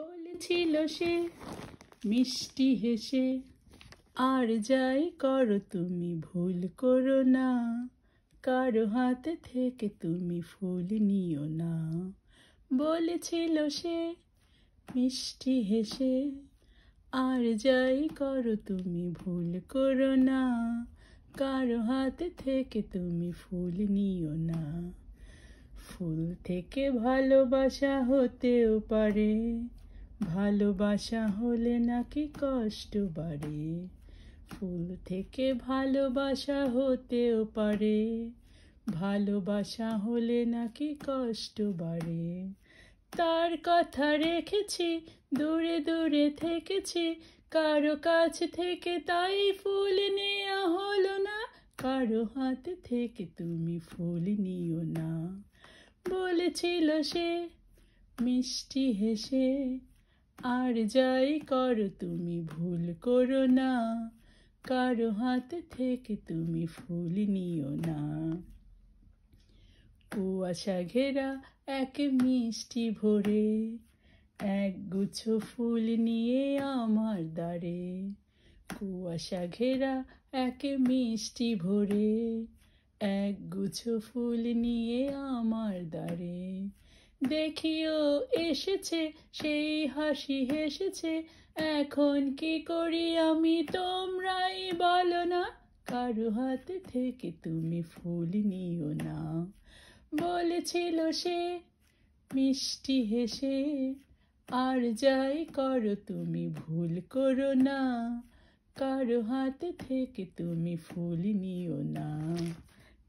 বলেছিল সে মিষ্টি হেসে আর যাই করো তুমি ভুল করো না কারো হাতে থেকে তুমি ফুল নিও না বলেছিল সে মিষ্টি হেসে আর যাই করো তুমি ভুল করো না কারো হাতে থেকে তুমি ফুল নিও না ফুল থেকে ভালোবাসা হতেও পারে ভালোবাসা হলে নাকি কষ্ট বাড়ে ফুল থেকে ভালোবাসা হতেও পারে ভালোবাসা হলে নাকি কষ্ট বাড়ে তার কথা রেখেছি দূরে দূরে থেকেছি কারো কাছ থেকে তাই ফুল নেওয়া হলো না কারো হাত থেকে তুমি ফুল নিও না বলেছিল সে মিষ্টি হেসে আর যাই করো তুমি ভুল করো না কারো হাত থেকে তুমি ফুল নিও না কুয়াশা ঘেরা এক মিষ্টি ভরে এক গুছ ফুল নিয়ে আমার দ্বারে কুয়াশা ঘেরা এক মিষ্টি ভরে এক গুছ ফুল নিয়ে আমার দ্বারে দেখিও এসেছে সেই হাসি হেসেছে এখন কি করি আমি তোমরাই বলো না কারো হাতে থেকে তুমি ফুল নিও না বলেছিল সে মিষ্টি হেসে আর যাই করো তুমি ভুল করো না কারো হাতে থেকে তুমি ফুল নিও না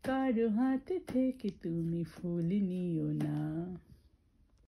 কারো হাতে থেকে তুমি ফুল নিও না